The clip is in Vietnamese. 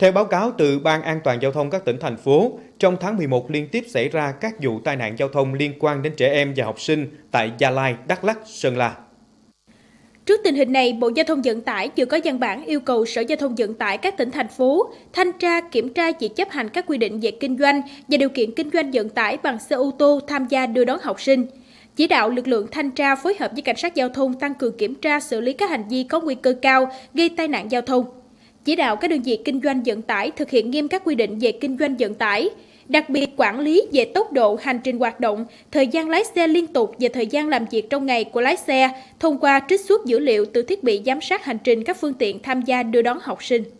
Theo báo cáo từ Ban An toàn giao thông các tỉnh thành phố, trong tháng 11 liên tiếp xảy ra các vụ tai nạn giao thông liên quan đến trẻ em và học sinh tại Gia Lai, Đắk Lắk, Sơn La. Trước tình hình này, Bộ Giao thông Vận tải chưa có văn bản yêu cầu Sở Giao thông Vận tải các tỉnh thành phố thanh tra kiểm tra việc chấp hành các quy định về kinh doanh và điều kiện kinh doanh vận tải bằng xe ô tô tham gia đưa đón học sinh. Chỉ đạo lực lượng thanh tra phối hợp với cảnh sát giao thông tăng cường kiểm tra xử lý các hành vi có nguy cơ cao gây tai nạn giao thông, chỉ đạo các đơn vị kinh doanh vận tải thực hiện nghiêm các quy định về kinh doanh vận tải, đặc biệt quản lý về tốc độ hành trình hoạt động, thời gian lái xe liên tục và thời gian làm việc trong ngày của lái xe thông qua trích xuất dữ liệu từ thiết bị giám sát hành trình các phương tiện tham gia đưa đón học sinh.